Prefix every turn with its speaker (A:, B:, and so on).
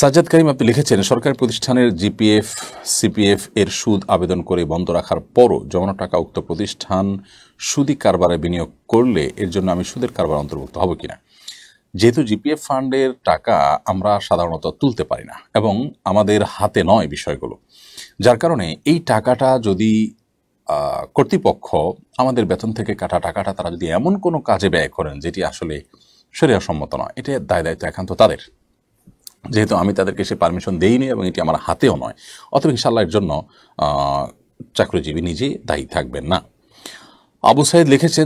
A: সাজ্জাদ করিম আপনি লিখেছেন সরকারি প্রতিষ্ঠানের জিপিএফ সিপিএফ এর সুদ আবেদন করে বন্ধ রাখার পরও জমানো টাকা উক্ত প্রতিষ্ঠান সুদি কারবারে বিনিয়োগ করলে এর জন্য আমি সুদের কারবার অন্তর্ভুক্ত হব কিনা যেহেতু জিপিএফ ফান্ডের টাকা আমরা সাধারণত তুলতে পারি না এবং আমাদের হাতে নয় বিষয়গুলো যার কারণে এই টাকাটা যদি কর্তৃপক্ষ আমাদের বেতন থেকে কাটা টাকাটা তারা যদি এমন কোনো কাজে ব্যয় করেন যেটি আসলে সরিয়াসম্মত নয় এটা দায় দায়িত্ব একান্ত তাদের যেহেতু আমি তাদেরকে সে পারমিশন দেইনি এবং এটি আমার হাতেও নয় অথবা ইনশাল্লাহ এর জন্য চাকরিজীবী নিজেই দায়ী থাকবেন না আবু সাইদ লিখেছেন